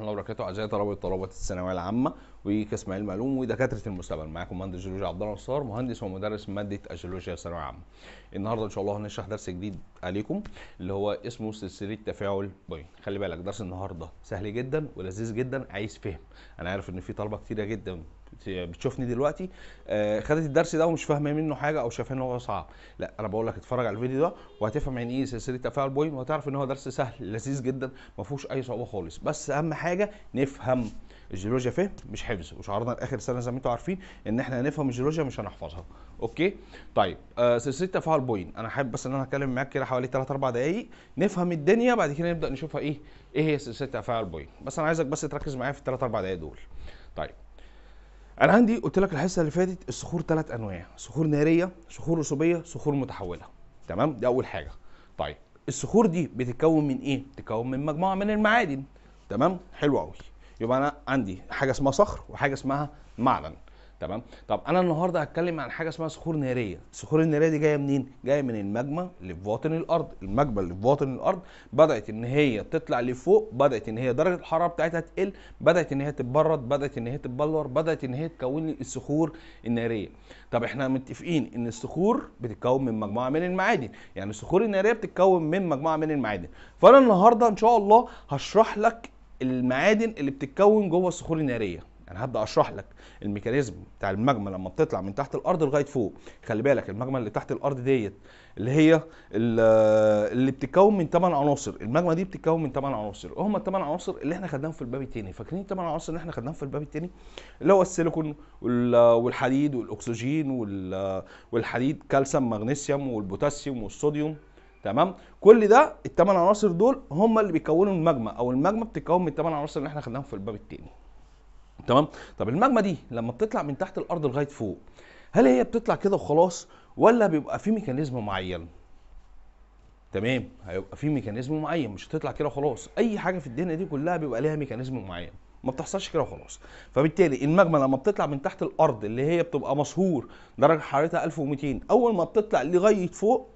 الله وبركاته اعزائي طلبه وطلبات الثانويه العامه وكاسماء المعلوم ودكاتره المستقبل معاكم مهندس جيولوجيا عبد الله نصار مهندس ومدرس ماده الجيولوجيا الثانويه العامه النهارده ان شاء الله هنشرح درس جديد عليكم اللي هو اسمه سلسله تفاعل بوين خلي بالك درس النهارده سهل جدا ولذيذ جدا عايز فهم انا عارف ان في طلبه كتيره جدا بتشوفني دلوقتي آه، خدت الدرس ده ومش فاهمه منه حاجه او شايفاه ان هو صعب لا انا بقول لك اتفرج على الفيديو ده وهتفهم يعني ايه سلسله تفاعل بوين وهتعرف ان هو درس سهل لذيذ جدا ما فيهوش اي صعوبه خالص بس اهم حاجه نفهم الجيولوجيا فهم مش حفظ وشعارنا لاخر سنه زي ما انتم عارفين ان احنا هنفهم الجيولوجيا مش هنحفظها اوكي طيب آه سلسله تفاعل بوين انا حابب بس ان انا هتكلم معاك كده حوالي 3 4 دقائق نفهم الدنيا بعد كده نبدا نشوفها ايه ايه هي سلسله تفاعل بوين بس انا عايزك بس تركز معايا في 3 4 دقائق دول طيب انا عندي قلت لك الحصه اللي فاتت الصخور ثلاث انواع صخور ناريه صخور رسوبيه صخور متحوله تمام دي اول حاجه طيب الصخور دي بتتكون من ايه بتتكون من مجموعه من المعادن تمام حلو قوي يبقى انا عندي حاجه اسمها صخر وحاجه اسمها معدن تمام طب انا النهارده هتكلم عن حاجه اسمها صخور ناريه الصخور الناريه دي جايه منين جايه من الماجما اللي في باطن الارض الماجما اللي في باطن الارض بدات ان هي تطلع لفوق بدات ان هي درجه الحراره بتاعتها تقل بدات ان هي تتبرد بدات ان هي تتبلور بدات ان هي تكون لي الصخور الناريه طب احنا متفقين ان الصخور بتتكون من مجموعه من المعادن يعني الصخور الناريه بتتكون من مجموعه من المعادن فانا النهارده ان شاء الله هشرح لك المعادن اللي بتتكون جوه الصخور الناريه انا يعني هبدا اشرح لك الميكانيزم بتاع المجمه لما بتطلع من تحت الارض لغايه فوق خلي بالك المجمه اللي تحت الارض ديت اللي هي اللي بتتكون من 8 عناصر المجمه دي بتتكون من 8 عناصر هم الثمان عناصر اللي احنا خدناهم في الباب الثاني فاكرين الثمان عناصر اللي احنا خدناهم في الباب الثاني اللي هو السيليكون والحديد والاكسجين والحديد كالسيوم مغنيسيوم والبوتاسيوم والصوديوم تمام كل ده الثمان عناصر دول هم اللي بيكونوا المجمه او المجمه بتتكون من الثمان عناصر اللي احنا خدناهم في الباب الثاني تمام طب الماجما دي لما بتطلع من تحت الارض لغايه فوق هل هي بتطلع كده وخلاص ولا بيبقى في ميكانيزم معين تمام هيبقى في ميكانيزم معين مش هتطلع كده وخلاص اي حاجه في الدنيا دي كلها بيبقى ليها ميكانيزم معين ما بتحصلش كده وخلاص فبالتالي الماجما لما بتطلع من تحت الارض اللي هي بتبقى مصهور درجه حرارتها 1200 اول ما بتطلع لغايه فوق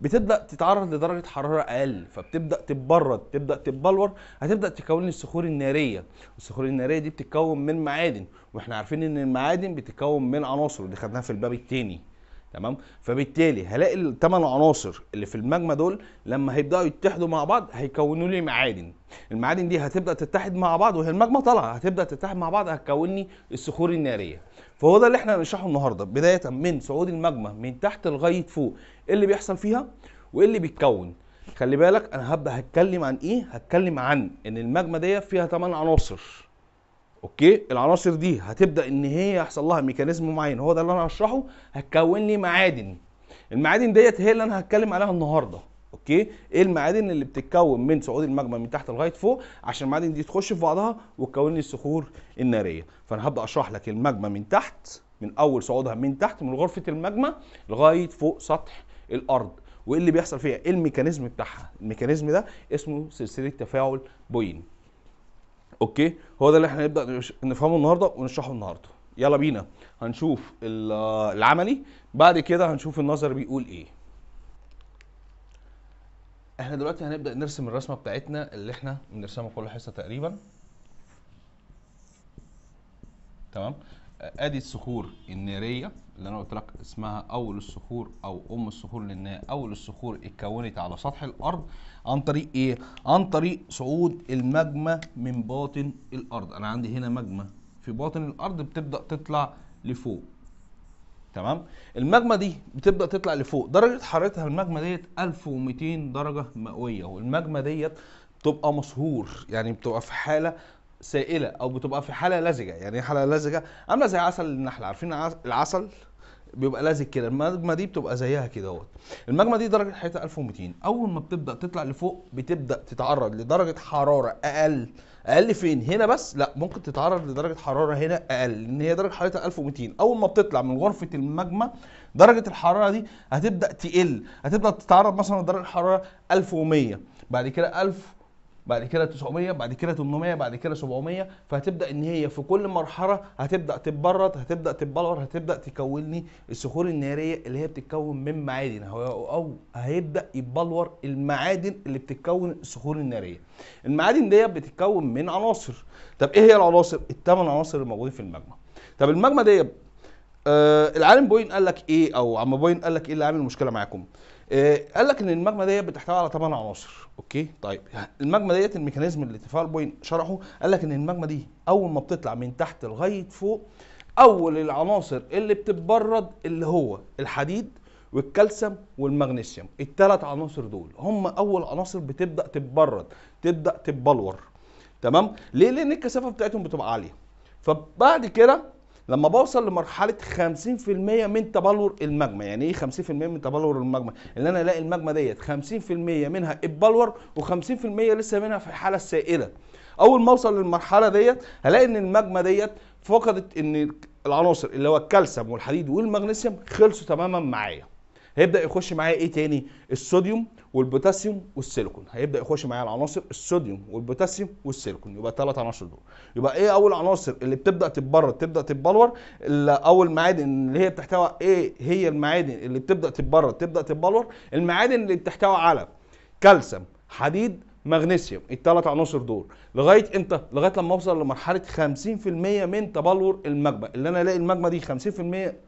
بتبدا تتعرض لدرجه حراره اقل فبتبدا تتبرد تبدا تتبلور هتبدا تكون الصخور الناريه الصخور الناريه دي بتتكون من معادن واحنا عارفين ان المعادن بتتكون من عناصر دي خدناها في الباب الثاني تمام فبالتالي هلاقي الثمان عناصر اللي في الماجما دول لما هيبداوا يتحدوا مع بعض هيكونوا لي معادن المعادن دي هتبدا تتحد مع بعض وهي الماجما طالعه هتبدا تتحد مع بعض لي الصخور الناريه فهو ده اللي احنا هنشرحه النهارده بدايه من صعود الماجما من تحت لغايه فوق ايه اللي بيحصل فيها وايه اللي بيتكون خلي بالك انا هبدا هتكلم عن ايه هتكلم عن ان الماجما دي فيها ثمان عناصر اوكي العناصر دي هتبدا ان هي يحصل لها ميكانيزم معين هو ده اللي انا هشرحه هتكون لي معادن المعادن ديت هي اللي انا هتكلم عليها النهارده اوكي ايه المعادن اللي بتتكون من صعود الماجما من تحت لغايه فوق عشان المعادن دي تخش في بعضها وتكون لي الصخور الناريه فانا هبدا اشرح لك الماجما من تحت من اول صعودها من تحت من غرفه الماجما لغايه فوق سطح الارض وايه اللي بيحصل فيها ايه الميكانيزم بتاعها الميكانيزم ده اسمه سلسله تفاعل بوين اوكي هو ده اللي احنا هنبدا نفهمه النهارده ونشرحه النهارده يلا بينا هنشوف العملي بعد كده هنشوف النظر بيقول ايه احنا دلوقتي هنبدا نرسم الرسمه بتاعتنا اللي احنا بنرسمها كل حصه تقريبا تمام ادي الصخور الناريه اللي انا قلت لك اسمها اول الصخور او ام الصخور لان اول الصخور اتكونت على سطح الارض عن طريق ايه عن طريق صعود الماجما من باطن الارض انا عندي هنا ماجما في باطن الارض بتبدا تطلع لفوق تمام الماجما دي بتبدا تطلع لفوق درجه حرارتها الماجما ديت 1200 درجه مئويه والماجما ديت بتبقى مصهور يعني بتبقى في حاله سائله او بتبقى في حاله لزجه يعني ايه حاله لزجه عامله زي عسل النحل عارفين العسل بيبقى لازق كده المجمه دي بتبقى زيها كده اهوت المجمه دي درجه حرارتها 1200 اول ما بتبدا تطلع لفوق بتبدا تتعرض لدرجه حراره اقل اقل فين هنا بس لا ممكن تتعرض لدرجه حراره هنا اقل لان هي درجه حرارتها 1200 اول ما بتطلع من غرفه المجمه درجه الحراره دي هتبدا تقل هتبدا تتعرض مثلا لدرجه حراره 1100 بعد كده 1000 بعد كده 900 بعد كده 800 بعد كده 700 فهتبدا ان هي في كل مرحله هتبدا تتبرد هتبدا تتبلور هتبدا تكون لي الصخور الناريه اللي هي بتتكون من معادن او هيبدا يتبلور المعادن اللي بتتكون الصخور الناريه المعادن ديت بتتكون من عناصر طب ايه هي العناصر الثمان عناصر الموجودين في المجمع طب المجمع ديت آه العالم بوين قال لك ايه او عم بوين قال لك ايه اللي عامل مشكله معاكم آه، قال لك ان الماجما ديت بتحتوي على ثمان عناصر اوكي طيب يعني الماجما ديت الميكانيزم اللي تيفال بوين شرحه قال لك ان الماجما دي اول ما بتطلع من تحت لغايه فوق اول العناصر اللي بتتبرد اللي هو الحديد والكالسيوم والمغنيسيوم الثلاث عناصر دول هم اول عناصر بتبدا تتبرد تبدا تتبلور تمام ليه لان الكثافه بتاعتهم بتبقى عاليه فبعد كده لما بوصل لمرحله 50% من تبلور المجمى، يعني ايه 50% من تبلور المجمى؟ اللي انا الاقي المجمى ديت 50% منها اتبلور و50% لسه منها في الحاله السائله اول ما اوصل للمرحله ديت هلاقي ان المجمى ديت فقدت ان العناصر اللي هو الكالسيوم والحديد والمغنيسيوم خلصوا تماما معايا هيبدا يخش معايا ايه تاني الصوديوم والبوتاسيوم والسيليكون هيبدا يخش معايا العناصر الصوديوم والبوتاسيوم والسيليكون يبقى الثلاث عناصر دول يبقى ايه اول عناصر اللي بتبدا تتبرد تبدا تتبلور اول معادن اللي هي بتحتوي ايه هي المعادن اللي بتبدا تتبرد تبدا تتبلور المعادن اللي بتحتوي على كالسيوم حديد مغنيسيوم الثلاث عناصر دول لغايه امتى لغايه لما اوصل لمرحله 50% من تبلور المجمع اللي انا الاقي المجمع دي 50%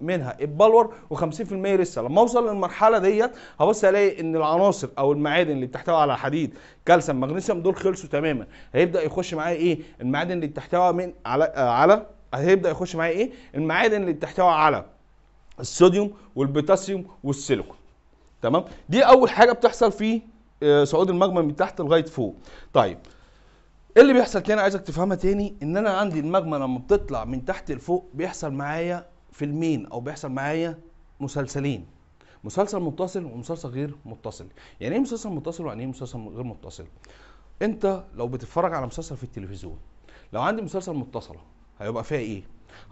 منها اتبلور و50% لسه لما اوصل للمرحله ديت هبص الاقي ان العناصر او المعادن اللي بتحتوي على حديد كالسيوم مغنيسيوم دول خلصوا تماما هيبدا يخش معايا ايه المعادن اللي بتحتوي من على على هيبدا يخش معايا ايه المعادن اللي بتحتوي على الصوديوم والبوتاسيوم والسيليكون تمام دي اول حاجه بتحصل في آه، صعود المجمر من تحت لغايه فوق طيب ايه اللي بيحصل تاني عايزك تفهمها تاني ان انا عندي المجمر لما بتطلع من تحت لفوق بيحصل معايا فيلمين او بيحصل معايا مسلسلين مسلسل متصل ومسلسل غير متصل يعني ايه مسلسل متصل ويعني ايه مسلسل غير متصل انت لو بتتفرج على مسلسل في التلفزيون لو عندي مسلسل متصله هيبقى فيها ايه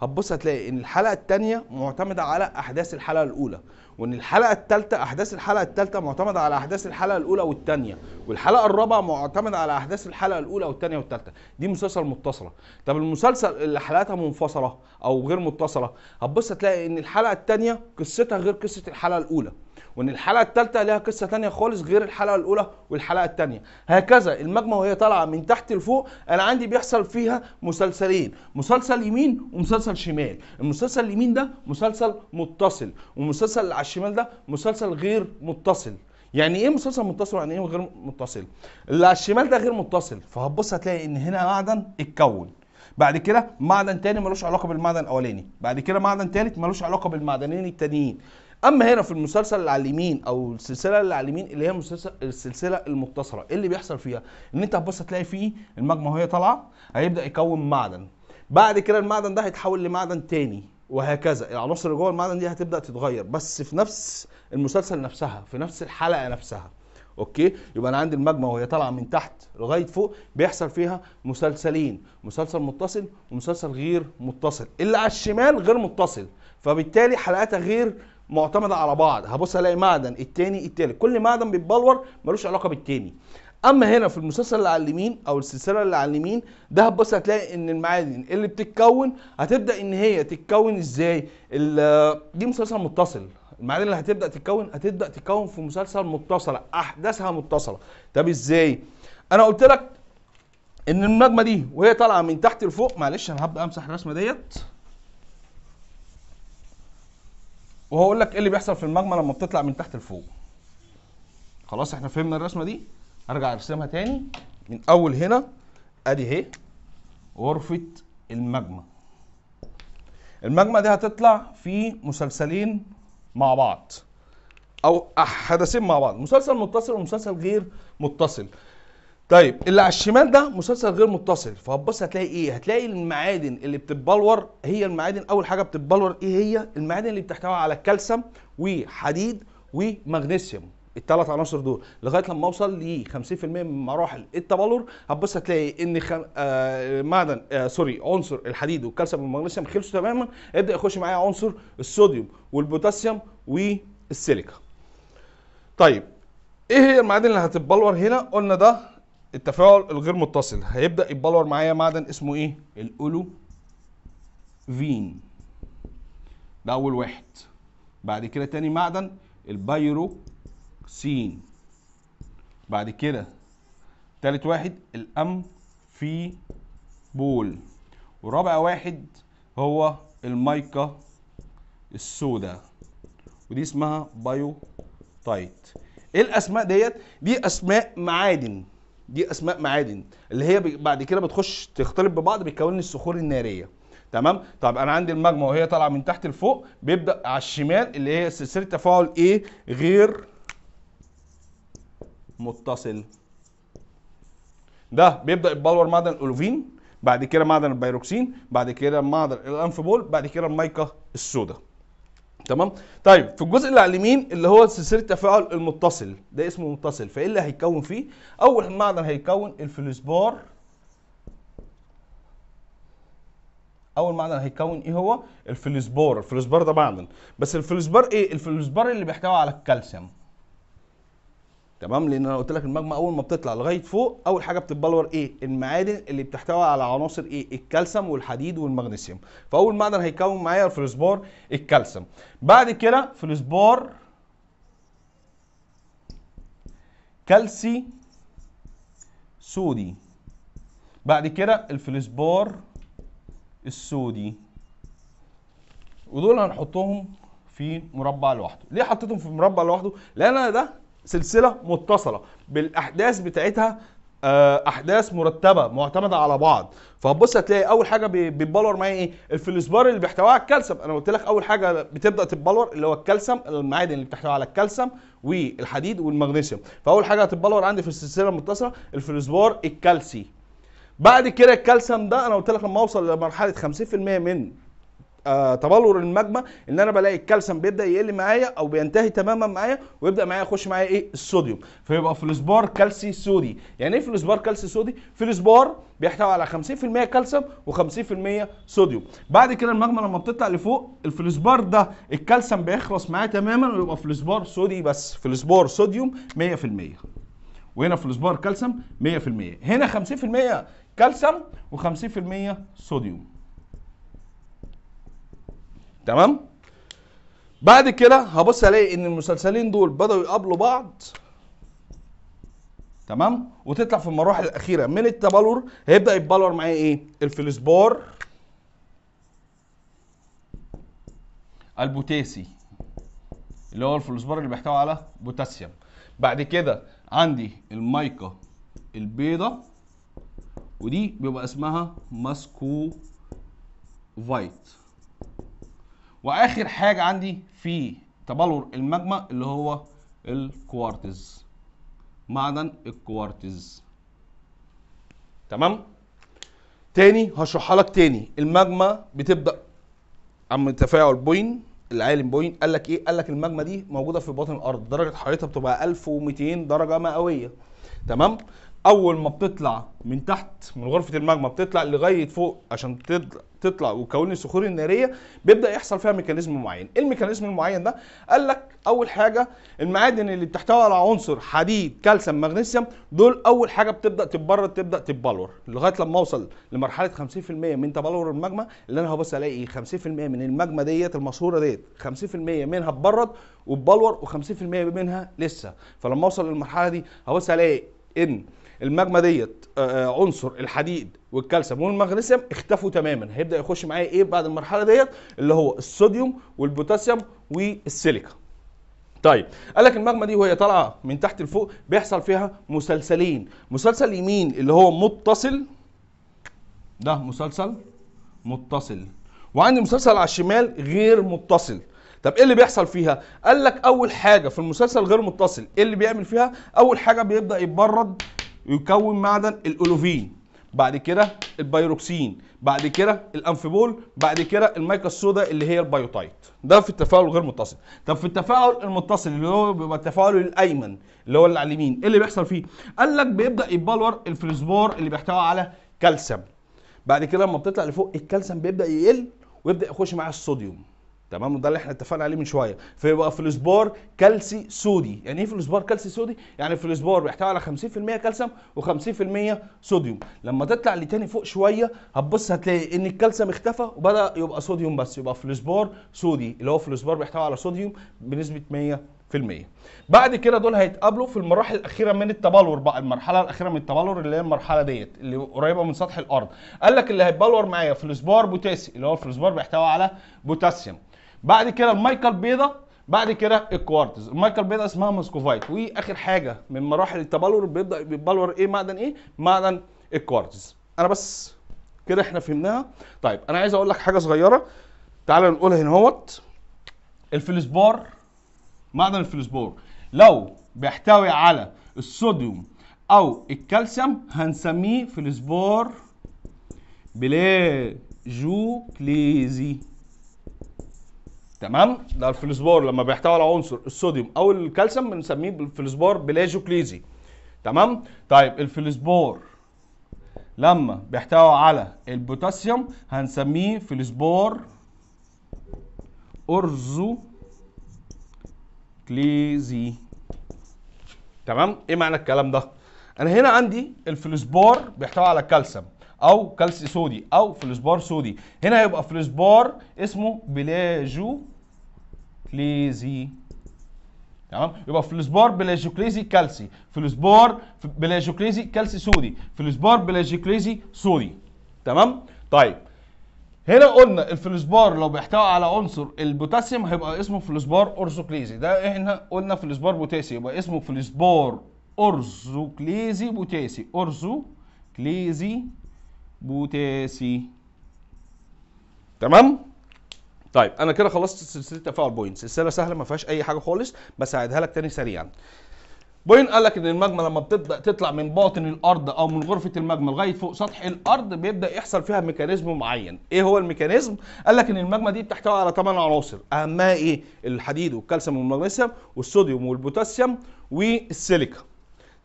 هتبص هتلاقي ان الحلقه الثانيه معتمده على احداث الحلقه الاولى وان الحلقه الثالثه احداث الحلقه الثالثه معتمده على احداث الحلقه الاولى والثانيه والحلقه الرابعه معتمده على احداث الحلقه الاولى والثانيه والثالثه دي مسلسل متصله طب المسلسل اللي حلقاتها منفصله او غير متصله هتبص هتلاقي ان الحلقه الثانيه قصتها غير قصه الحلقه الاولى وان الحلقه الثالثه ليها قصه ثانيه خالص غير الحلقه الاولى والحلقه الثانيه هكذا المجمع وهي طالعه من تحت لفوق انا عندي بيحصل فيها مسلسلين مسلسل يمين ومسلسل شمال المسلسل اليمين ده مسلسل متصل والمسلسل اللي على الشمال ده مسلسل غير متصل يعني ايه مسلسل متصل ويعني ايه غير متصل اللي على الشمال ده غير متصل فهتبص هتلاقي ان هنا معدن اتكون بعد كده معدن تاني ملوش علاقه بالمعدن الاولاني بعد كده معدن تالت ملوش علاقه بالمعدنين التانيين اما هنا في المسلسل اللي على اليمين او السلسله اللي على اليمين اللي هي مسلسل السلسله المتصله ايه اللي بيحصل فيها ان انت هتبص تلاقي فيه المجمع وهي طالعه هيبدا يكون معدن بعد كده المعدن ده هيتحول لمعدن تاني وهكذا العناصر اللي جوه المعدن دي هتبدا تتغير بس في نفس المسلسل نفسها في نفس الحلقه نفسها اوكي يبقى انا عندي المجمع وهي طالعه من تحت لغايه فوق بيحصل فيها مسلسلين مسلسل متصل ومسلسل غير متصل اللي على الشمال غير متصل فبالتالي حلقاتها غير معتمده على بعض هبص الاقي معدن التاني التالت كل معدن بيتبلور ملوش علاقه بالتاني اما هنا في المسلسل اللي على اليمين او السلسله اللي على اليمين ده هتبص هتلاقي ان المعادن اللي بتتكون هتبدا ان هي تتكون ازاي دي مسلسل متصل المعادن اللي هتبدا تتكون هتبدا تتكون في مسلسل متصله احداثها متصله طب ازاي انا قلت لك ان النجمه دي وهي طالعه من تحت لفوق معلش انا هبدا امسح الرسمه ديت وهو لك ايه اللي بيحصل في المجمع لما بتطلع من تحت لفوق خلاص احنا فهمنا الرسمه دي ارجع ارسمها تاني من اول هنا ادي اهي غرفه المجمع المجمع دي هتطلع في مسلسلين مع بعض او حدثين مع بعض مسلسل متصل ومسلسل غير متصل طيب اللي على الشمال ده مسلسل غير متصل فهتبص هتلاقي ايه هتلاقي المعادن اللي بتتبلور هي المعادن اول حاجه بتتبلور ايه هي المعادن اللي بتحتوي على الكالسيوم وحديد ومغنيسيوم الثلاث عناصر دول لغايه لما اوصل ل 50% من مراحل التبلور هتبص هتلاقي ان خم... آه معدن آه سوري عنصر الحديد والكالسيوم والمغنيسيوم خلصوا تماما ابدا يخش معايا عنصر الصوديوم والبوتاسيوم والسيليكا طيب ايه هي المعادن اللي هتتبلور هنا قلنا ده التفاعل الغير متصل هيبدا يتبلور معايا معدن اسمه ايه الأولو فين ده اول واحد بعد كده تاني معدن البيروكسين بعد كده تالت واحد بول ورابع واحد هو المايكا السوداء ودي اسمها بايوتايت ايه الاسماء ديت دي اسماء معادن دي اسماء معادن اللي هي بعد كده بتخش تختلط ببعض بتكون لي الصخور الناريه تمام طب انا عندي الماجما وهي طالعه من تحت لفوق بيبدا على الشمال اللي هي سلسله تفاعل ايه غير متصل ده بيبدا يتبلور معدن الاولوفين بعد كده معدن البيروكسين بعد كده معدن الانفبول بعد كده المايكا السوداء تمام طيب في الجزء اللي على اليمين اللي هو سلسله التفاعل المتصل ده اسمه متصل فايه اللي هيتكون فيه اول معدن هيكون الفلوسبار اول معدن هيكون ايه هو الفلوسبار الفلوسبار ده معدن بس الفلوسبار ايه الفلوسبار اللي بيحتوي على الكالسيوم تمام لان انا قلت لك الماجما اول ما بتطلع لغايه فوق اول حاجه بتتبلور ايه المعادن اللي بتحتوي على عناصر ايه الكالسيوم والحديد والمغنيسيوم فاول معدن هيكون معايا الفلوسبار الكالسيوم بعد كده فلوسبار كالسي سودي بعد كده الفلوسبار السودي ودول هنحطهم في مربع لوحده ليه حطيتهم في مربع لوحده لان انا ده سلسله متصله بالاحداث بتاعتها آه، احداث مرتبه معتمده على بعض فهتبص هتلاقي اول حاجه بيتبلور معايا ايه الفلسبار اللي بيحتوي على الكالسيوم انا قلت لك اول حاجه بتبدا تتبلور اللي هو الكالسيوم المعادن اللي بتحتوي على الكالسيوم والحديد والمغنيسيوم فاول حاجه هتتبلور عندي في السلسله المتصله الفلسبار الكالسي بعد كده الكالسيوم ده انا قلت لك لما اوصل لمرحله 50% من آه، تبلور الماجما ان انا بلاقي الكالسيوم بيبدا يقل معايا او بينتهي تماما معايا ويبدا معايا يخش معايا ايه الصوديوم فيبقى فلوسبار كالسي سودي يعني ايه فلوسبار كالسي في فلوسبار بيحتوي على 50% كالسيوم و50% صوديوم بعد كده الماجما لما بتطلع لفوق الفلوسبار ده الكالسيوم بيخلص معاه تماما ويبقى فلوسبار سودي بس فلوسبار صوديوم 100% وهنا فلوسبار كالسيوم 100% هنا 50% كالسيوم و50% صوديوم تمام بعد كده هبص الاقي ان المسلسلين دول بداوا يقابلوا بعض تمام وتطلع في المراحل الاخيره من التبلور هيبدا يتبلور معايا ايه الفلسبار البوتاسي اللي هو الفلسبار اللي بيحتوي على بوتاسيوم بعد كده عندي المايكا البيضة ودي بيبقى اسمها ماسكو فايت واخر حاجه عندي في تبلور الماجما اللي هو الكوارتز معدن الكوارتز تمام تاني هشرحها لك تاني الماجما بتبدا عم تفاعل بوين العالم بوين قال لك ايه قال لك الماجما دي موجوده في باطن الارض درجه حرارتها بتبقى 1200 درجه مئويه تمام اول ما بتطلع من تحت من غرفه الماجما بتطلع لغايه فوق عشان تطلع وتكون الصخور الناريه بيبدا يحصل فيها ميكانيزم معين ايه الميكانيزم المعين ده قال لك اول حاجه المعادن اللي بتحتوي على عنصر حديد كالسيوم مغنيسيوم دول اول حاجه بتبدا تتبرد تبدا تتبلور لغايه لما اوصل لمرحله 50% من تبلور الماجما اللي انا هبص الاقي 50% من الماجما ديت المصهوره ديت 50% منها اتبرد واتبلور و50% منها لسه فلما اوصل للمرحله دي هبص الاقي ان الماجما ديت آه، آه، عنصر الحديد والكالسيوم والمغنيسيوم اختفوا تماما هيبدا يخش معايا ايه بعد المرحله ديت اللي هو الصوديوم والبوتاسيوم والسيليكا طيب قال لك الماجما دي وهي طالعه من تحت لفوق بيحصل فيها مسلسلين مسلسل يمين اللي هو متصل ده مسلسل متصل وعندي مسلسل على الشمال غير متصل طب ايه اللي بيحصل فيها قال لك اول حاجه في المسلسل غير متصل ايه اللي بيعمل فيها اول حاجه بيبدا يبرد يكون معدن الألوفين بعد كده البيروكسين بعد كده الانفيبول بعد كده الميكا السوداء اللي هي البيوتايت ده في التفاعل الغير متصل طب في التفاعل المتصل اللي هو بيبقى التفاعل الايمن اللي هو اللي على اليمين ايه اللي بيحصل فيه قال لك بيبدا يتبلور الفلسبور اللي بيحتوي على كالسيوم بعد كده لما بتطلع لفوق الكالسيوم بيبدا يقل ويبدا يخش معاه الصوديوم تمام وده اللي احنا اتفقنا عليه من شويه فيبقى فلوسبار كالسي سودي يعني ايه فلوسبار كالسي سودي يعني فلوسبار بيحتوي على 50% كالسيوم و50% صوديوم لما تطلع لتاني فوق شويه هتبص هتلاقي ان الكالسيوم اختفى وبدا يبقى صوديوم بس يبقى فلوسبار سودي اللي هو فلوسبار بيحتوي على صوديوم بنسبه 100% بعد كده دول هيتقابلوا في المراحل الاخيره من التبلور بقى المرحله الاخيره من التبلور اللي هي المرحله ديت اللي قريبه من سطح الارض قال لك اللي هيتبلور معايا فلوسبار بوتاسي اللي هو الفلوسبار بيحتوي على بوتاسيوم بعد كده المايكا البيضاء بعد كده الكوارتز المايكا البيضاء اسمها مسكوفايت واخر حاجه من مراحل التبلور بيبدا بيتبلور ايه معدن ايه معدن الكوارتز انا بس كده احنا فهمناها طيب انا عايز اقول لك حاجه صغيره تعالى نقولها هنا اهوت الفلسبار معدن الفلسبار لو بيحتوي على الصوديوم او الكالسيوم هنسميه فلسبار بلاجوكليزي تمام ده الفلزبار لما بيحتوي على عنصر الصوديوم او الكالسيوم بنسميه بالفلزبار بلاجوكليزي تمام طيب الفلزبار لما بيحتوي على البوتاسيوم هنسميه فلزبار ارزو كليزي تمام ايه معنى الكلام ده انا هنا عندي الفلزبار بيحتوي على الكالسيوم او كالسي صودي او فلسبار صودي هنا هيبقى فلسبار اسمه بلاجو كليزي تمام يبقى بلاجو بلاجوكليزي كالسي بلاجو بلاجوكليزي كالسي صودي بلاجو بلاجوكليزي صودي تمام طيب هنا قلنا الفلسبار لو بيحتوي على عنصر البوتاسيوم هيبقى اسمه فلسبار اورثوكليزي ده احنا قلنا فلسبار بوتاسي يبقى اسمه فلسبار اورثوكليزي بوتاسي اورثوكليزي بوتاسي تمام طيب انا كده خلصت سلسله تفاعل بوينتس السلسله سهله ما فيهاش اي حاجه خالص بس هعيدها لك تاني سريعا بوين قال لك ان الماجما لما بتبدا تطلع من باطن الارض او من غرفه الماجما لغايه فوق سطح الارض بيبدا يحصل فيها ميكانيزم معين ايه هو الميكانيزم قال لك ان الماجما دي بتحتوي على ثمان عناصر اهمها ايه الحديد والكالسيوم والمغنيسيوم والصوديوم والبوتاسيوم والسيليكا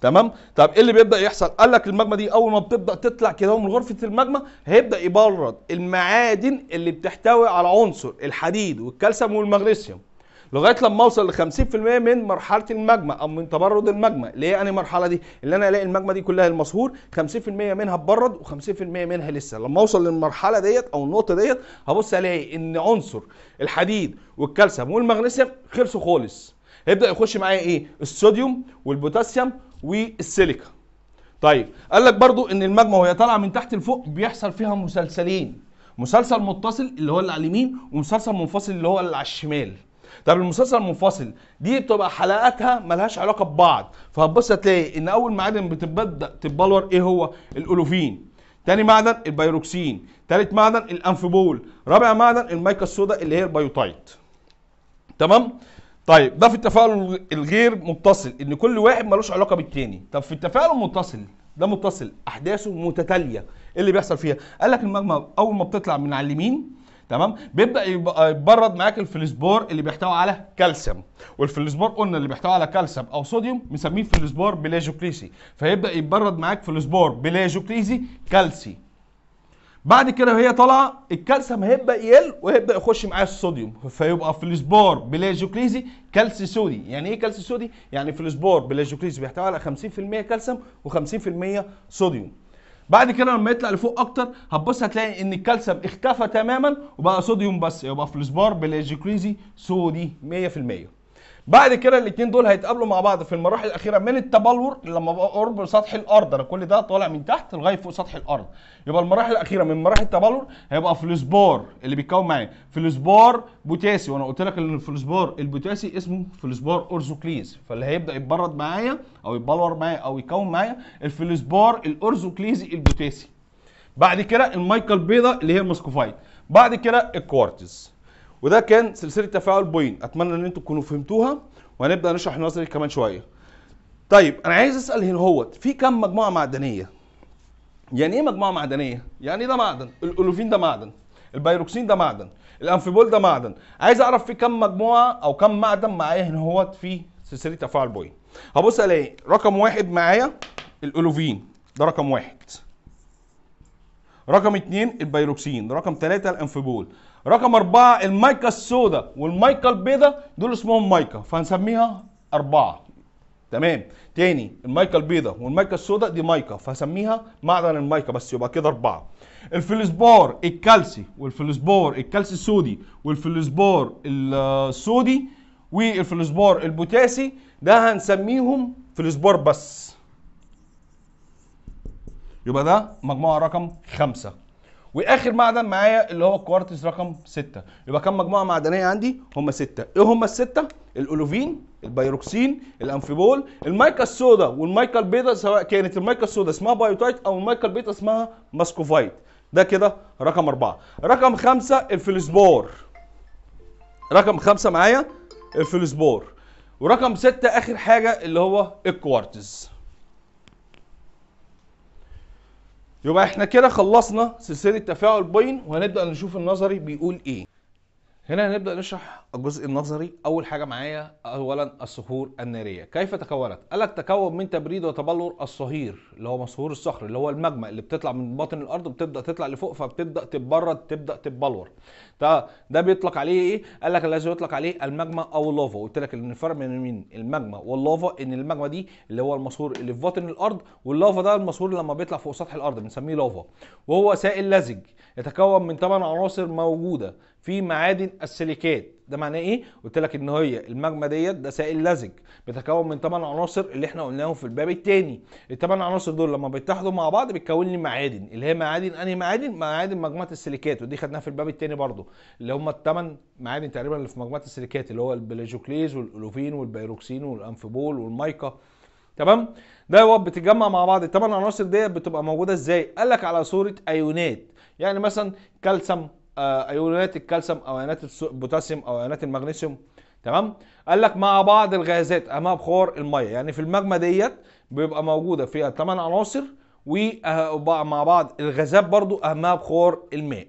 تمام طب ايه اللي بيبدا يحصل قال لك الماجما دي اول ما بتبدا تطلع كده من غرفه الماجما هيبدا يبرد المعادن اللي بتحتوي على عنصر الحديد والكالسيوم والمغنيسيوم لغايه لما اوصل ل 50% من مرحله الماجما او من تبرد الماجما اللي هي انهي مرحله دي اللي انا الاقي الماجما دي كلها المصهور 50% منها اتبرد و50% منها لسه لما اوصل للمرحله ديت او النقطه ديت هبص الاقي ان عنصر الحديد والكالسيوم والمغنيسيوم خلصوا خالص هيبدا يخش معايا ايه الصوديوم والبوتاسيوم والسيليكا طيب قال لك برضو ان الماجما وهي طالعه من تحت لفوق بيحصل فيها مسلسلين مسلسل متصل اللي هو اللي على اليمين ومسلسل منفصل اللي هو اللي على الشمال طب المسلسل المنفصل دي بتبقى حلقاتها ملهاش علاقه ببعض فهتبص هتلاقي ان اول معدن بتبدا تتبلور ايه هو الاولوفين تاني معدن البيروكسين تالت معدن الانفيبول رابع معدن المايكا السوداء اللي هي البيوتايت تمام طيب ده في التفاعل الغير متصل ان كل واحد ملوش علاقه بالتاني طب في التفاعل المتصل ده متصل احداثه متتاليه ايه اللي بيحصل فيها قال لك المجمع اول ما بتطلع من على اليمين تمام بيبدا يبرد معاك الفلسبور اللي بيحتوي على كالسيوم والفلسبور قلنا اللي بيحتوي على كالسيوم او صوديوم بنسميه فلسبور بلاجوكليسي فيبدا يبرد معاك فلسبور بلاجوكليسي كالسي بعد كده وهي طالعه الكالسيوم هيبدا يقل وهيبدا يخش معايا الصوديوم فيبقى في الاسبار بلاجيوكليزي كالسي سودي يعني ايه كالسي سودي يعني في الاسبار بلاجيوكليزي بيحتوي على 50% كالسيوم و50% صوديوم بعد كده لما يطلع لفوق اكتر هتبص هتلاقي ان الكالسيوم اختفى تماما وبقى صوديوم بس يبقى في الاسبار بلاجيوكليزي سودي 100% بعد كده الاثنين دول هيتقابلوا مع بعض في المراحل الاخيره من التبلور لما قرب سطح الارض انا كل ده طالع من تحت لغايه فوق سطح الارض يبقى المراحل الاخيره من مراحل التبلور هيبقى فلوسبور اللي بيتكون معايا فلوسبور بوتاسي وانا قلت لك ان الفلوسبور البوتاسي اسمه فلوسبور اورزوكليز فاللي هيبدا يتبرد معايا او يتبلور معايا او يكون معايا الفلوسبور الاورزوكليزي البوتاسي بعد كده المايكل بيضه اللي هي الماسكوفايت بعد كده الكوارتز وده كان سلسله تفاعل بوين اتمنى ان انتم تكونوا فهمتوها وهنبدا نشرح النظري كمان شويه طيب انا عايز اسال هنا هوت في كم مجموعه معدنيه يعني ايه مجموعه معدنيه يعني ده معدن الاولوفين ده معدن البيروكسين ده معدن الانفيبول ده معدن عايز اعرف في كم مجموعه او كم معدن معايا هنا هوت في سلسله تفاعل بوين هبص الاقي رقم واحد معايا الاولوفين ده رقم واحد رقم اثنين البيروكسين رقم ثلاثة الانفيبول رقم أربعة المايكا السوداء والمايكا البيضاء دول اسمهم مايكا فهنسميها أربعة تمام تاني المايكا البيضاء والمايكا السوداء دي مايكا فهسميها معدن المايكا بس يبقى كده أربعة الفلسبور الكالسي والفلسبور الكالسي السودي والفلسبور السودي والفلسبور البوتاسي ده هنسميهم فلسبور بس يبقى ده مجموعة رقم خمسة واخر معدن معايا اللي هو الكوارتز رقم 6 يبقى كم مجموعه معدنيه عندي هم 6 ايه هم السته الاولوفين البيروكسين الانفيبول المايكا السوداء والمايكا البيضاء سواء كانت المايكا السوداء اسمها بايوتايت او المايكا البيضاء اسمها ماسكوفايت ده كده رقم أربعة رقم خمسة الفلسبور رقم خمسة معايا الفلسبور ورقم ستة آخر حاجة اللي هو الكوارتز يبقى احنا كده خلصنا سلسله تفاعل بين وهنبدا نشوف النظري بيقول ايه هنا هنبدا نشرح الجزء النظري اول حاجه معايا اولا الصخور الناريه كيف تكونت قال لك تكون من تبريد وتبلور الصهير اللي هو مصهور الصخر اللي هو المجمع اللي بتطلع من باطن الارض وبتبدا تطلع لفوق فبتبدا تتبرد تبدا تتبلور ده ده بيطلق عليه ايه قال لك الذي يطلق عليه المجمع او اللافا قلت لك ان الفرق بين مين المجمع واللافا ان المجمع دي اللي هو المصهور اللي في باطن الارض واللافا ده المصهور لما بيطلع فوق سطح الارض بنسميه لافا وهو سائل لزج يتكون من ثمان عناصر موجوده في معادن السيليكات ده معناه ايه قلت لك ان هي الماجما ديت ده سائل لزج بيتكون من 8 عناصر اللي احنا قلناهم في الباب الثاني الثمان عناصر دول لما بيتحدوا مع بعض بيتكون لي معادن اللي هي معادن انهي معادن معادن مجموعه السيليكات ودي خدناها في الباب الثاني برضو اللي هم الثمان معادن تقريبا اللي في مجموعه السيليكات اللي هو البلاجوكليز والالوفين والبيروكسين والانفيبول والمايكا تمام دوت بتتجمع مع بعض الثمان عناصر ديت بتبقى موجوده ازاي قال لك على صوره ايونات يعني مثلا كالسيوم آه، ايونات الكالسيوم او ايونات البوتاسيوم او ايونات المغنيسيوم تمام قال لك مع بعض الغازات اما بخار الميه يعني في الماجما ديت بيبقى موجوده فيها 8 عناصر ومع آه، بعض الغازات برضو اهمها بخار الماء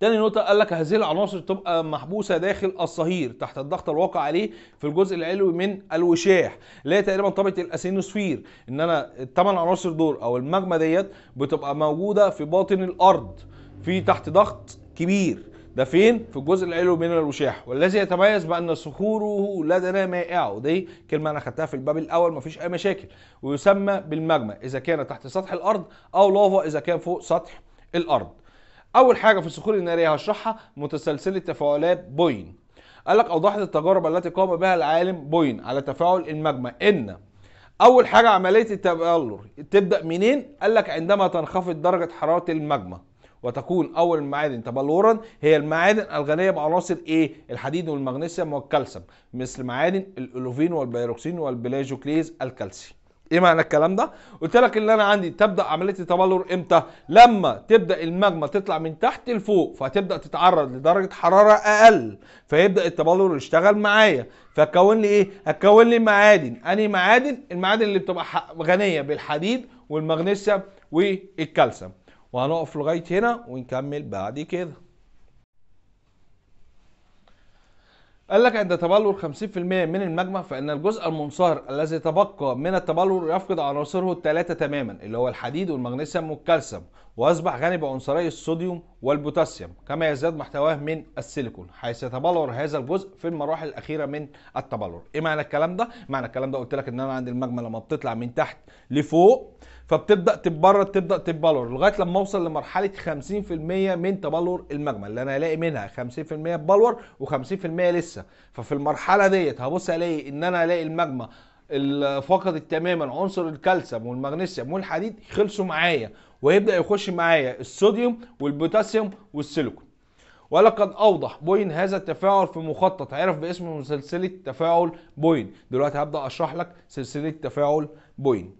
تاني نقطة قال لك هذه العناصر تبقى محبوسة داخل الصهير تحت الضغط الواقع عليه في الجزء العلوي من الوشاح اللي هي تقريبا طبقة الاسينوسفير ان انا الثمان عناصر دول او الماجما ديت بتبقى موجودة في باطن الارض في تحت ضغط كبير ده فين؟ في الجزء العلوي من الوشاح والذي يتميز بأن صخوره لدنا مائعة ودي كلمة أنا خدتها في الباب الأول مفيش أي مشاكل ويسمى بالماجما إذا كان تحت سطح الأرض أو لافا إذا كان فوق سطح الأرض. أول حاجة في الصخور النارية هشرحها متسلسلة تفاعلات بوين. قال لك أوضحت التجارب التي قام بها العالم بوين على تفاعل الماجما إن أول حاجة عملية التبلور تبدأ منين؟ قال لك عندما تنخفض درجة حرارة الماجما وتكون أول المعادن تبلورا هي المعادن الغنية بعناصر إيه؟ الحديد والمغنيسيوم والكالسيوم مثل معادن الألوفين والبيروكسين والبلاجوكليز الكالسي ايه معنى الكلام ده قلت لك ان انا عندي تبدا عمليه التبلور امتى لما تبدا الماجما تطلع من تحت لفوق فهتبدا تتعرض لدرجه حراره اقل فيبدا التبلور يشتغل معايا فكون لي ايه هتكون لي معادن انهي معادن المعادن اللي بتبقى غنيه بالحديد والمغنيسيوم والكالسيوم وهنقف لغاية هنا ونكمل بعد كده قال لك عند تبلور 50% من المجمع فإن الجزء المنصهر الذي تبقى من التبلور يفقد عناصره الثلاثة تماما اللي هو الحديد والمغنيسيوم والكالسيوم وأصبح غني بعنصري الصوديوم والبوتاسيوم كما يزداد محتواه من السيليكون حيث يتبلور هذا الجزء في المراحل الأخيرة من التبلور إيه معنى الكلام ده؟ معنى الكلام ده قلت لك إن أنا عند المجمع لما بتطلع من تحت لفوق فبتبدا تبرد تبدا تتبلور لغايه لما اوصل لمرحله 50% من تبلور المجمع اللي انا هلاقي منها 50% بلور و50% لسه ففي المرحله ديت هبص الاقي ان انا الاقي اللي فقدت تماما عنصر الكالسيوم والمغنيسيوم والحديد خلصوا معايا وهيبدا يخش معايا الصوديوم والبوتاسيوم والسيليكون ولقد اوضح بوين هذا التفاعل في مخطط عرف باسم سلسله تفاعل بوين دلوقتي هبدا اشرح لك سلسله تفاعل بوين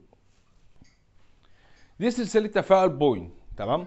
دي سلسله تفاعل بوين تمام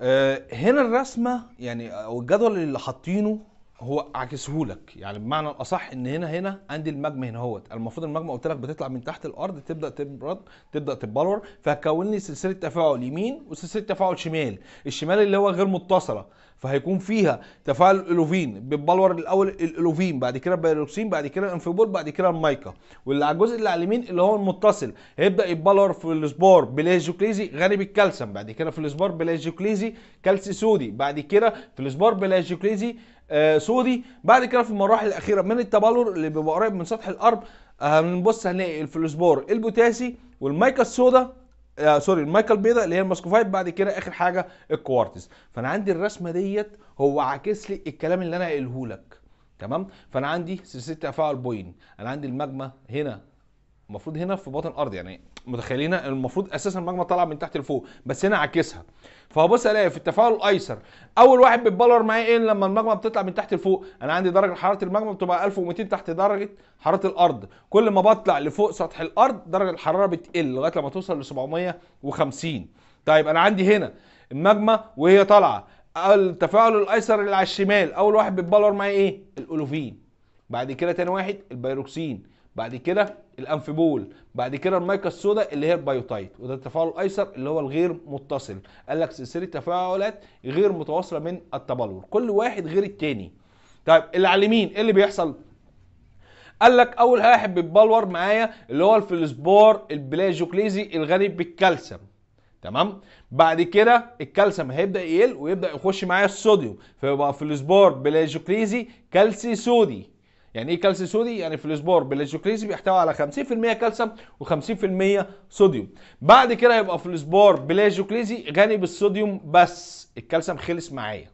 آه هنا الرسمه يعني او آه، الجدول اللي حاطينه هو عاكسهولك يعني بمعنى الاصح ان هنا هنا عندي الماجما هنا اهوت المفروض الماجما قلت لك بتطلع من تحت الارض تبدا تبرد تبدا تتبلور فهتكون لي سلسله تفاعل يمين وسلسله تفاعل شمال الشمال اللي هو غير متصله فهيكون فيها تفاعل الالوفين بالبلور الاول الالوفين بعد كده البيروكسين بعد كده الانفيبول بعد كده المايكا واللي على الجزء اللي على اليمين اللي هو المتصل هيبدا يتبلور في السبور بلاجيوكليزي غني بالكالسيوم بعد كده في السبور بلاجيوكليزي كالسي سودي بعد كده في السبور بلاجيوكليزي آه سودي بعد كده في المراحل الاخيره من التبلور اللي بيبقى قريب من سطح الارض آه، هنبص هنلاقي الفلوسبور البوتاسي والمايكا السودا آه سوري المايكل بيضاء اللي هي الماسكوفايت بعد كده اخر حاجه الكوارتز فانا عندي الرسمه ديت هو عاكس لي الكلام اللي انا قايله لك تمام فانا عندي سلسله تفاعل بوين انا عندي الماجما هنا المفروض هنا في باطن الارض يعني متخيلين المفروض اساسا الماجما طالعه من تحت لفوق بس هنا عكسها فهبص الاقي في التفاعل الايسر اول واحد بيتبلور معايا ايه لما الماجما بتطلع من تحت لفوق انا عندي درجه حراره الماجما بتبقى 1200 تحت درجه حراره الارض كل ما بطلع لفوق سطح الارض درجه الحراره بتقل لغايه لما توصل ل 750 طيب انا عندي هنا الماجما وهي طالعه التفاعل الايسر اللي على الشمال اول واحد بيتبلور معايا ايه الاولوفين بعد كده تاني واحد البيروكسين بعد كده الانفيبول بعد كده المايكا السوداء اللي هي البيوتايت وده التفاعل الايسر اللي هو الغير متصل قال لك سلسله تفاعلات غير متواصله من التبلور كل واحد غير التاني طيب اللي على اليمين ايه اللي بيحصل قال لك اول واحد بيتبلور معايا اللي هو الفلسبور البلاجوكليزي الغني بالكالسيوم تمام بعد كده الكالسيوم هيبدا يقل ويبدا يخش معايا الصوديوم فيبقى فلسبور بلاجوكليزي كالسي سودي يعني ايه كالسيوم سودي يعني الاسبور بليجوكليسي بيحتوي على 50% كالسيوم و50% صوديوم بعد كده يبقى الاسبور بليجوكليسي غني بالصوديوم بس الكالسيوم خلص معايا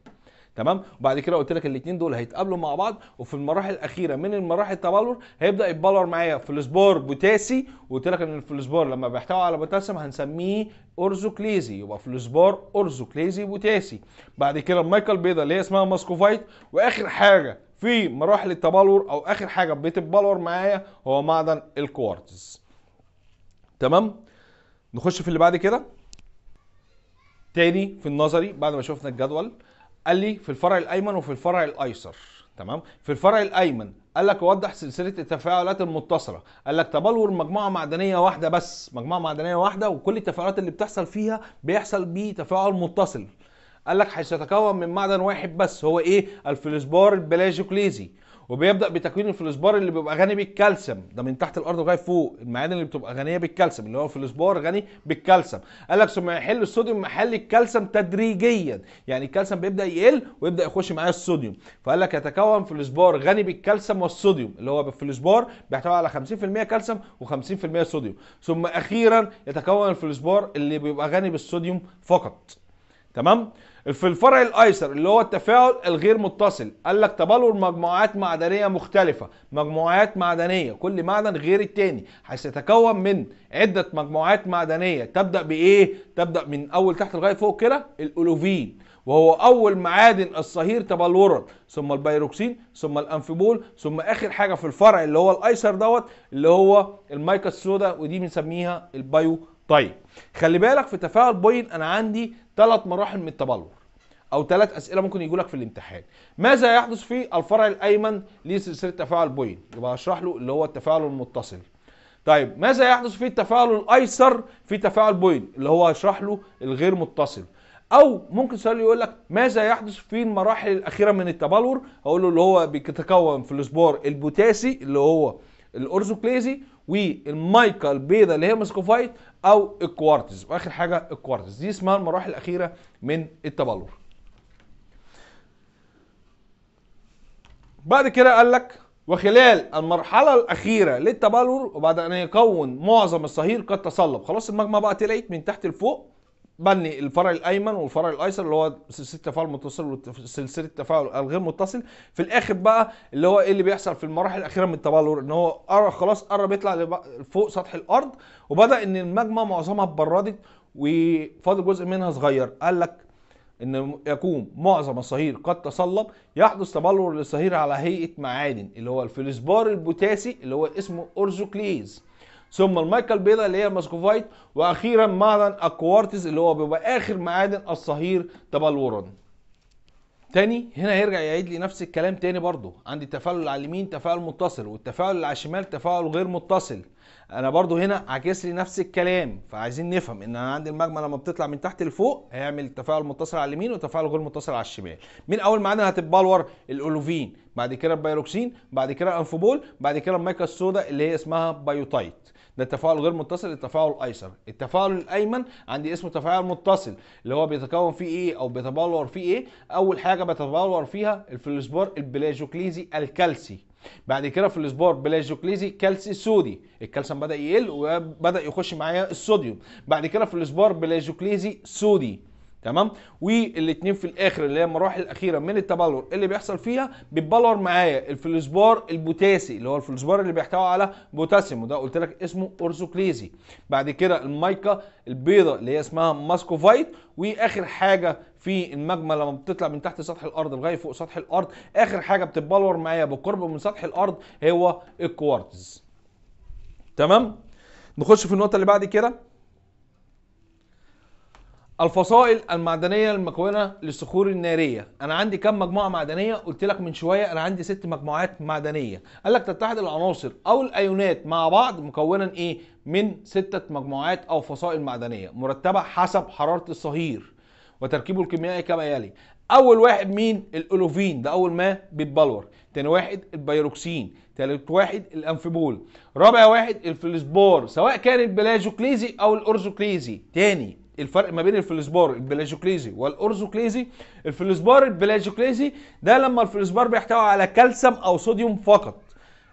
تمام وبعد كده قلت لك الاثنين دول هيتقابلوا مع بعض وفي المراحل الاخيره من المراحل التبلور هيبدا يتبلور معايا الاسبور بوتاسي وقلت لك ان الاسبور لما بيحتوي على بوتاسيوم هنسميه اورزوكليزي يبقى الاسبور اورزوكليزي بوتاسي بعد كده المايكل بيضه اللي هي اسمها ماسكوفايت واخر حاجه في مراحل التبلور او اخر حاجه بتتبلور معايا هو معدن الكوارتز تمام نخش في اللي بعد كده تاني في النظري بعد ما شفنا الجدول قال لي في الفرع الايمن وفي الفرع الايسر تمام في الفرع الايمن قال لك وضح سلسله التفاعلات المتصله قال لك تبلور مجموعه معدنيه واحده بس مجموعه معدنيه واحده وكل التفاعلات اللي بتحصل فيها بيحصل بيه تفاعل متصل قال لك هيتكون من معدن واحد بس هو ايه الفلسبار البلاجيوكليزي وبيبدا بتكوين الفلسبار اللي بيبقى غني بالكالسيوم ده من تحت الارض لغايه فوق المعادن اللي بتبقى غنيه بالكالسيوم اللي هو الفلزبار غني بالكالسيوم قال لك ثم يحل الصوديوم محل الكالسيوم تدريجيا يعني الكالسيوم بيبدا يقل ويبدا يخش معاه الصوديوم فقال لك يتكون فلسبار غني بالكالسيوم والصوديوم اللي هو الفلزبار بيحتوي على 50% كالسيوم و50% صوديوم ثم اخيرا يتكون الفلسبار اللي بيبقى غني بالصوديوم فقط تمام في الفرع الايسر اللي هو التفاعل الغير متصل قال لك تبلور مجموعات معدنيه مختلفه مجموعات معدنيه كل معدن غير التاني هيتكون من عده مجموعات معدنيه تبدا بايه تبدا من اول تحت لغايه فوق كده الالوفين وهو اول معادن الصهير تبلورا ثم البيروكسين ثم الانفيبول ثم اخر حاجه في الفرع اللي هو الايسر دوت اللي هو المايكا السوداء ودي بنسميها البايو طيب خلي بالك في تفاعل بوين انا عندي ثلاث مراحل من التبلور او ثلاث اسئله ممكن يجوا لك في الامتحان ماذا يحدث في الفرع الايمن لسلسله تفاعل بوين يبقى هشرح له اللي هو التفاعل المتصل طيب ماذا يحدث في التفاعل الايسر في تفاعل بوين اللي هو هشرح له الغير متصل او ممكن سؤال يقول لك ماذا يحدث في المراحل الاخيره من التبلور هقول له اللي هو بيتكون في الاسبور البوتاسي اللي هو الاورزوكليزي والمايكا البيضاء اللي هي مسكوفايت او الكوارتز واخر حاجه الكوارتز دي اسمها المراحل الاخيره من التبلور بعد كده قال لك وخلال المرحله الاخيره للتبلور وبعد ان يكون معظم الصهيل قد تصلب خلاص المجمع بقى طلعت من تحت لفوق بني الفرع الايمن والفرع الايسر اللي هو سلسله تفاعل متصل وسلسله تفاعل الغير متصل في الاخر بقى اللي هو ايه اللي بيحصل في المراحل الاخيره من التبلور ان هو قرب خلاص قرب يطلع لفوق سطح الارض وبدا ان المجمع معظمها اتبردت وفاضل جزء منها صغير قال لك ان يكون معظم الصهير قد تصلب يحدث تبلور للصهير على هيئه معادن اللي هو الفلسبار البوتاسي اللي هو اسمه اورزوكليز ثم المايكا البيضاء اللي هي الماسكوفايت واخيرا معدن الكوارتز اللي هو بيبقى اخر معادن الصهير تبلورا تاني هنا هيرجع يعيد لي نفس الكلام تاني برضو عندي تفاعل على اليمين تفاعل متصل والتفاعل على الشمال تفاعل غير متصل انا برضو هنا عاكس لي نفس الكلام فعايزين نفهم ان انا عندي الماجما لما بتطلع من تحت لفوق هيعمل تفاعل متصل على اليمين وتفاعل غير متصل على الشمال مين اول معادن هتتبلور الاولوفين بعد كده البيروكسين بعد كده الانفوبول بعد كده الميكا السوداء اللي هي اسمها بايوتايت ده التفاعل غير متصل التفاعل الايسر التفاعل الايمن عندي اسمه تفاعل متصل اللي هو بيتكون فيه ايه او بيتبلور فيه ايه اول حاجه بتبلور فيها الفلسبور البلاجوكليزي الكالسي بعد كده في الاسبور بلاجيوكليزي كالسي سودي الكالسيوم بدا يقل وبدا يخش معايا الصوديوم بعد كده في الاسبور بلاجيوكليزي سودي تمام والاثنين في الاخر اللي هي المراحل الاخيره من التبلور اللي بيحصل فيها بيتبلور معايا الفلسبار البوتاسي اللي هو الفلسبار اللي بيحتوي على بوتاسيوم وده قلت لك اسمه اورثوكليزي بعد كده المايكا البيضه اللي هي اسمها ماسكوفايت واخر حاجه في المجمل لما بتطلع من تحت سطح الارض لغايه فوق سطح الارض اخر حاجه بتتبلور معايا بقرب من سطح الارض هو الكوارتز تمام نخش في النقطه اللي بعد كده الفصائل المعدنيه المكونه للصخور الناريه انا عندي كم مجموعه معدنيه قلت لك من شويه انا عندي ست مجموعات معدنيه قال لك تتحد العناصر او الايونات مع بعض مكونا ايه من سته مجموعات او فصائل معدنيه مرتبه حسب حراره الصهير وتركيبه الكيميائي كما يلي اول واحد مين الالوفين ده اول ما بيتبلور تاني واحد البيروكسين تالت واحد الانفيبول رابع واحد الفلسبور سواء كان البلاجوكليزي او الاورزوكليزي تاني الفرق ما بين الفلسبار البلاجوكليزي والارزوكليزي الفلسبار البلاجوكليزي ده لما الفلسبار بيحتوي على كالسيوم أو صوديوم فقط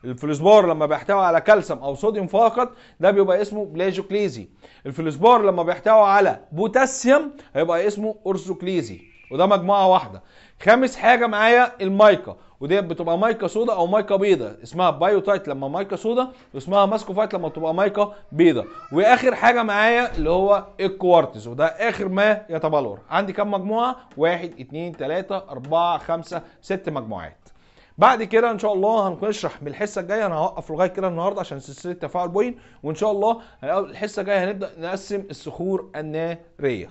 الفلسبار لما بيحتوي على كالسيوم او صوديوم فقط ده بيبقى اسمه بلاجوكليزي الفلسبار لما بيحتوي على بوتاسيوم هيبقى اسمه ارزوكليزي وده مجموعه واحده خامس حاجه معايا المايكا وديت بتبقى مايكا سودا او مايكا بيضة اسمها بايوتايت لما مايكا سودا واسمها ماسكوفايت لما تبقى مايكا بيضة واخر حاجه معايا اللي هو الكوارتز وده اخر ما يتبلور عندي كام مجموعه 1 2 3 4 5 6 مجموعات بعد كده ان شاء الله هنشرح من الحصه الجايه انا هوقف لغايه كده النهارده عشان سلسله تفاعل بوين وان شاء الله الحصه الجايه هنبدا نقسم الصخور الناريه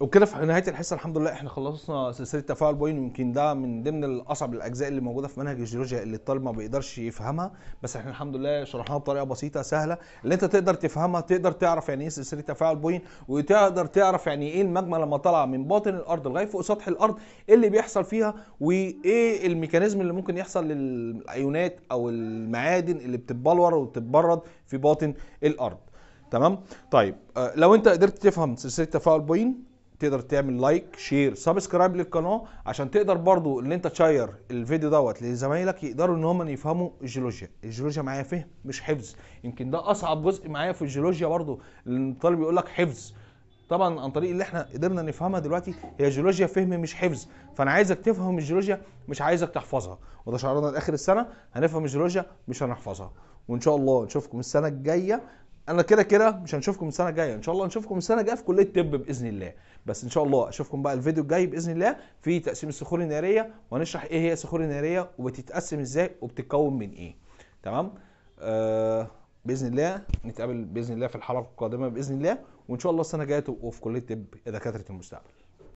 وبكده في نهايه الحصه الحمد لله احنا خلصنا سلسله تفاعل بوين يمكن ده من ضمن الاصعب الاجزاء اللي موجوده في منهج الجيولوجيا اللي الطالب ما بيقدرش يفهمها بس احنا الحمد لله شرحناها بطريقه بسيطه سهله اللي انت تقدر تفهمها تقدر تعرف يعني ايه سلسله تفاعل بوين وتقدر تعرف يعني ايه الماجما لما طالعه من باطن الارض لغايه فوق سطح الارض ايه اللي بيحصل فيها وايه الميكانيزم اللي ممكن يحصل للايونات او المعادن اللي بتتبلور وبتتبرد في باطن الارض تمام طيب آه، لو انت قدرت تفهم سلسله تفاعل بوين تقدر تعمل لايك شير سبسكرايب للقناه عشان تقدر برضو ان انت تشير الفيديو دوت لزمايلك يقدروا ان هم يفهموا الجيولوجيا الجيولوجيا معايا فهم مش حفظ يمكن ده اصعب جزء معايا في الجيولوجيا برضو الطالب يقول لك حفظ طبعا عن طريق اللي احنا قدرنا نفهمها دلوقتي هي جيولوجيا فهم مش حفظ فانا عايزك تفهم الجيولوجيا مش عايزك تحفظها وده شعارنا لاخر السنه هنفهم الجيولوجيا مش هنحفظها وان شاء الله نشوفكم السنه الجايه انا كده كده مش هنشوفكم السنه الجايه ان شاء الله نشوفكم السنه الجايه في كليه طب باذن الله بس ان شاء الله اشوفكم بقى الفيديو الجاي باذن الله في تقسيم الصخور الناريه وهنشرح ايه هي الصخور الناريه وبتتقسم ازاي وبتتكون من ايه تمام آه باذن الله نتقابل باذن الله في الحلقه القادمه باذن الله وان شاء الله السنه الجايه تبقوا في كليه طب دكاتره المستقبل